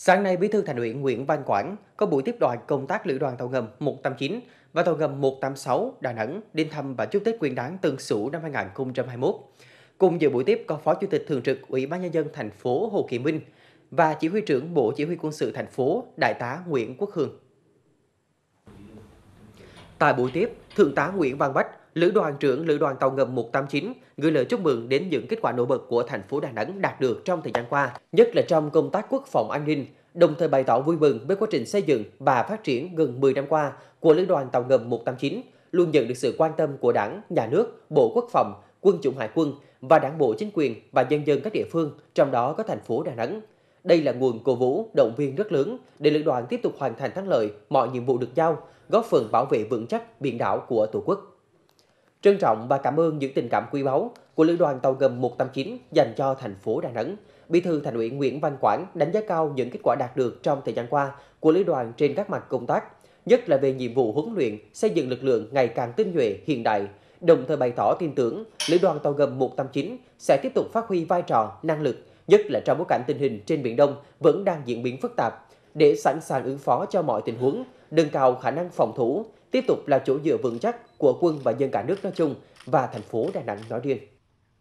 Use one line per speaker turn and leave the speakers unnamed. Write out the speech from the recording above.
Sáng nay, Bí thư Thành ủy Nguyễn Văn Quảng có buổi tiếp đoàn công tác lữ đoàn tàu ngầm 189 và tàu ngầm 186 Đà Nẵng đến thăm và chúc Tết Nguyên đán Tân Sửu năm 2021. Cùng dự buổi tiếp có Phó Chủ tịch Thường trực Ủy ban nhân dân thành phố Hồ Kỳ Minh và Chỉ huy trưởng Bộ Chỉ huy quân sự thành phố Đại tá Nguyễn Quốc Hường. Tại buổi tiếp, Thượng tá Nguyễn Văn Bách, Lữ đoàn trưởng Lữ đoàn tàu ngầm 189 gửi lời chúc mừng đến những kết quả nổi bật của thành phố Đà Nẵng đạt được trong thời gian qua, nhất là trong công tác quốc phòng an ninh, đồng thời bày tỏ vui mừng với quá trình xây dựng và phát triển gần 10 năm qua của Lữ đoàn tàu ngầm 189, luôn nhận được sự quan tâm của Đảng, Nhà nước, Bộ Quốc phòng, Quân chủng Hải quân và Đảng bộ chính quyền và nhân dân các địa phương, trong đó có thành phố Đà Nẵng. Đây là nguồn cổ vũ, động viên rất lớn để lữ đoàn tiếp tục hoàn thành thắng lợi mọi nhiệm vụ được giao, góp phần bảo vệ vững chắc biển đảo của Tổ quốc. Trân trọng và cảm ơn những tình cảm quý báu của lữ đoàn tàu gầm 189 dành cho thành phố Đà Nẵng. Bí thư Thành ủy Nguyễn Văn Quảng đánh giá cao những kết quả đạt được trong thời gian qua của lữ đoàn trên các mặt công tác, nhất là về nhiệm vụ huấn luyện, xây dựng lực lượng ngày càng tinh nhuệ, hiện đại, đồng thời bày tỏ tin tưởng lữ đoàn tàu gầm 189 sẽ tiếp tục phát huy vai trò, năng lực nhất là trong bối cảnh tình hình trên Biển Đông vẫn đang diễn biến phức tạp, để sẵn sàng ứng phó cho mọi tình huống, nâng cao khả năng phòng thủ, tiếp tục là chỗ dựa vững chắc của quân và dân cả nước nói chung và thành phố Đà Nẵng nói riêng.